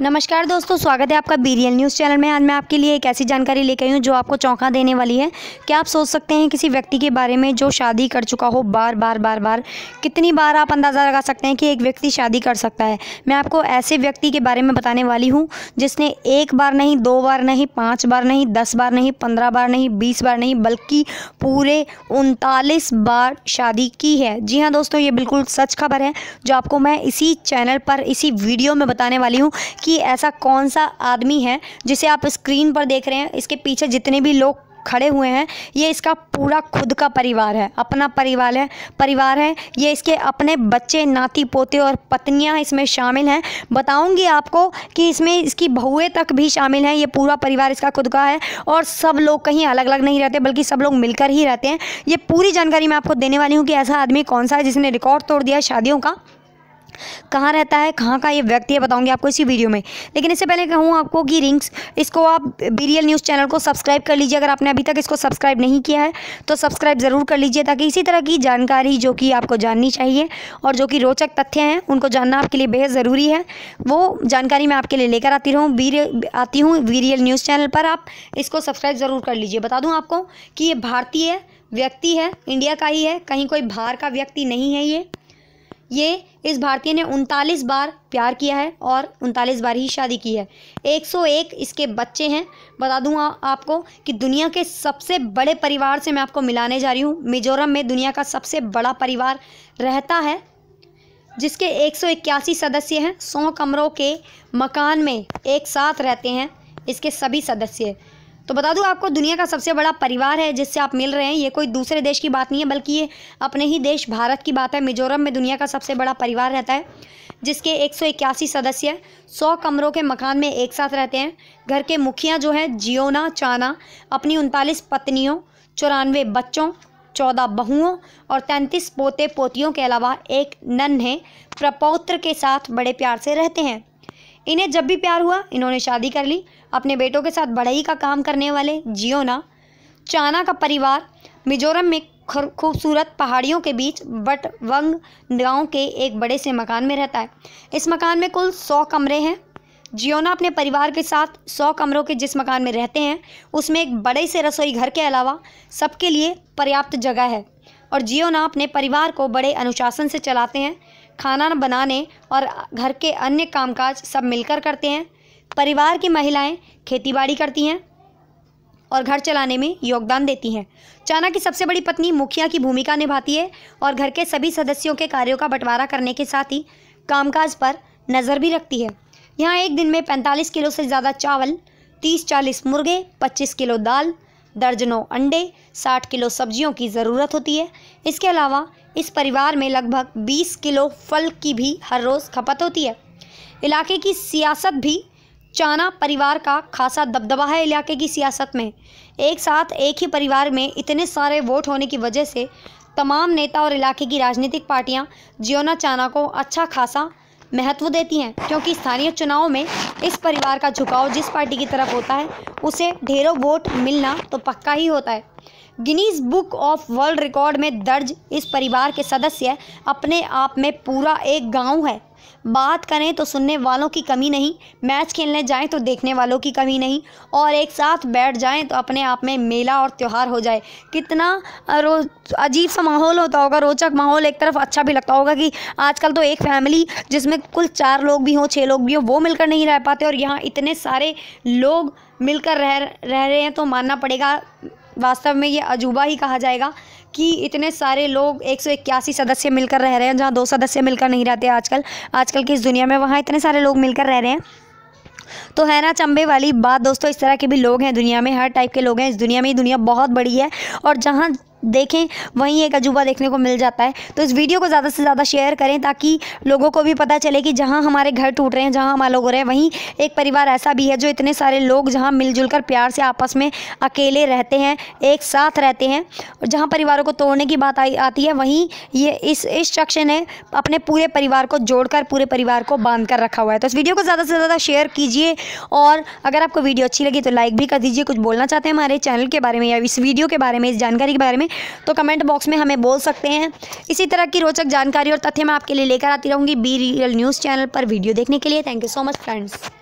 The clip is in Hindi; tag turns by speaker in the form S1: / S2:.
S1: नमस्कार दोस्तों स्वागत है आपका बीरियल न्यूज़ चैनल में आज मैं आपके लिए एक ऐसी जानकारी लेकर आई हूँ जो आपको चौंका देने वाली है क्या आप सोच सकते हैं किसी व्यक्ति के बारे में जो शादी कर चुका हो बार बार बार बार कितनी बार आप अंदाज़ा लगा सकते हैं कि एक व्यक्ति शादी कर सकता है मैं आपको ऐसे व्यक्ति के बारे में बताने वाली हूँ जिसने एक बार नहीं दो बार नहीं पाँच बार नहीं दस बार नहीं पंद्रह बार नहीं बीस बार नहीं बल्कि पूरे उनतालीस बार शादी की है जी हाँ दोस्तों ये बिल्कुल सच खबर है जो आपको मैं इसी चैनल पर इसी वीडियो में बताने वाली हूँ कि ऐसा कौन सा आदमी है जिसे आप स्क्रीन पर देख रहे हैं इसके पीछे जितने भी लोग खड़े हुए हैं ये इसका पूरा खुद का परिवार है अपना परिवार है परिवार है ये इसके अपने बच्चे नाती पोते और पत्नियां इसमें शामिल हैं बताऊंगी आपको कि इसमें इसकी बहुए तक भी शामिल हैं ये पूरा परिवार इसका खुद का है और सब लोग कहीं अलग अलग नहीं रहते बल्कि सब लोग मिलकर ही रहते हैं ये पूरी जानकारी मैं आपको देने वाली हूँ कि ऐसा आदमी कौन सा है जिसने रिकॉर्ड तोड़ दिया शादियों का कहाँ रहता है कहाँ का ये व्यक्ति है बताऊंगी आपको इसी वीडियो में लेकिन इससे पहले कहूँ आपको कि रिंग्स इसको आप बीरियल न्यूज़ चैनल को सब्सक्राइब कर लीजिए अगर आपने अभी तक इसको सब्सक्राइब नहीं किया है तो सब्सक्राइब ज़रूर कर लीजिए ताकि इसी तरह की जानकारी जो कि आपको जाननी चाहिए और जो कि रोचक तथ्य हैं उनको जानना आपके लिए बेहद ज़रूरी है वो जानकारी मैं आपके लिए लेकर आती रहूँ बीर आती हूँ बीरियल न्यूज़ चैनल पर आप इसको सब्सक्राइब ज़रूर कर लीजिए बता दूँ आपको कि ये भारतीय व्यक्ति है इंडिया का ही है कहीं कोई बाहर का व्यक्ति नहीं है ये ये इस भारतीय ने उनतालीस बार प्यार किया है और उनतालीस बार ही शादी की है 101 इसके बच्चे हैं बता दूँ आपको कि दुनिया के सबसे बड़े परिवार से मैं आपको मिलाने जा रही हूँ मिजोरम में दुनिया का सबसे बड़ा परिवार रहता है जिसके एक सदस्य हैं सौ कमरों के मकान में एक साथ रहते हैं इसके सभी सदस्य तो बता दूँ आपको दुनिया का सबसे बड़ा परिवार है जिससे आप मिल रहे हैं ये कोई दूसरे देश की बात नहीं है बल्कि ये अपने ही देश भारत की बात है मिजोरम में दुनिया का सबसे बड़ा परिवार रहता है जिसके एक सदस्य सौ कमरों के मकान में एक साथ रहते हैं घर के मुखिया जो है जियोना चाना अपनी उनतालीस पत्नियों चौरानवे बच्चों चौदह बहुओं और तैंतीस पोते पोतियों के अलावा एक नन है प्रपौत्र के साथ बड़े प्यार से रहते हैं इन्हें जब भी प्यार हुआ इन्होंने शादी कर ली अपने बेटों के साथ बढ़ई का काम करने वाले जियोना चाना का परिवार मिजोरम में खूबसूरत पहाड़ियों के बीच बटवंग गांव के एक बड़े से मकान में रहता है इस मकान में कुल सौ कमरे हैं जियोना अपने परिवार के साथ सौ कमरों के जिस मकान में रहते हैं उसमें एक बड़े से रसोई घर के अलावा सबके लिए पर्याप्त जगह है और जियोना अपने परिवार को बड़े अनुशासन से चलाते हैं खाना बनाने और घर के अन्य कामकाज सब मिलकर करते हैं परिवार की महिलाएं खेतीबाड़ी करती हैं और घर चलाने में योगदान देती हैं चाना की सबसे बड़ी पत्नी मुखिया की भूमिका निभाती है और घर के सभी सदस्यों के कार्यों का बंटवारा करने के साथ ही कामकाज पर नज़र भी रखती है यहाँ एक दिन में 45 किलो से ज़्यादा चावल 30-40 मुर्गे 25 किलो दाल दर्जनों अंडे 60 किलो सब्जियों की ज़रूरत होती है इसके अलावा इस परिवार में लगभग 20 किलो फल की भी हर रोज़ खपत होती है इलाके की सियासत भी चाना परिवार का खासा दबदबा है इलाके की सियासत में एक साथ एक ही परिवार में इतने सारे वोट होने की वजह से तमाम नेता और इलाके की राजनीतिक पार्टियां जियोना चाना को अच्छा खासा महत्व देती हैं क्योंकि स्थानीय चुनाव में इस परिवार का झुकाव जिस पार्टी की तरफ होता है उसे ढेरों वोट मिलना तो पक्का ही होता है Guinness book of world record में दर्ज इस परिवार के सदस्य अपने आप में पूरा एक गांव है बात करें तो सुनने वालों की कमी नहीं मैच खेलने जाएं तो देखने वालों की कमी नहीं और एक साथ बैठ जाएं तो अपने आप में मेला और त्यौहार हो जाए कितना रोज अजीब सा माहौल होता होगा रोचक माहौल एक तरफ अच्छा भी लगता होगा कि आजकल तो एक फैमिली जिसमें कुल चार लोग भी हों छः लोग भी हों वो मिलकर नहीं रह पाते और यहाँ इतने सारे लोग मिलकर रह रह रहे हैं तो मानना पड़ेगा वास्तव में ये अजूबा ही कहा जाएगा कि इतने सारे लोग एक सौ इक्यासी सदस्य मिलकर रह रहे हैं जहाँ दो सदस्य मिलकर नहीं रहते आजकल आजकल की इस दुनिया में वहाँ इतने सारे लोग मिलकर रह रहे हैं तो है ना चंबे वाली बात दोस्तों इस तरह के भी लोग हैं दुनिया में हर टाइप के लोग हैं इस दुनिया में ये दुनिया बहुत बड़ी है और जहाँ देखें वहीं एक अजूबा देखने को मिल जाता है तो इस वीडियो को ज़्यादा से ज़्यादा शेयर करें ताकि लोगों को भी पता चले कि जहाँ हमारे घर टूट रहे हैं जहाँ हमारे लोग हो रहे हैं वहीं एक परिवार ऐसा भी है जो इतने सारे लोग जहाँ मिलजुल कर प्यार से आपस में अकेले रहते हैं एक साथ रहते हैं और जहाँ परिवारों को तोड़ने की बात आती है वहीं ये इस इस शख्स ने अपने पूरे परिवार को जोड़कर पूरे परिवार को बांध कर रखा हुआ है तो इस वीडियो को ज़्यादा से ज़्यादा शेयर कीजिए और अगर आपको वीडियो अच्छी लगी तो लाइक भी कर दीजिए कुछ बोलना चाहते हैं हमारे चैनल के बारे में या इस वीडियो के बारे में इस जानकारी के बारे में हैं तो कमेंट बॉक्स में हमें बोल सकते हैं इसी तरह की रोचक जानकारी और तथ्य मैं आपके लिए लेकर आती रहूँगी बी रियल न्यूज़ चैनल पर वीडियो देखने के लिए thank you so much friends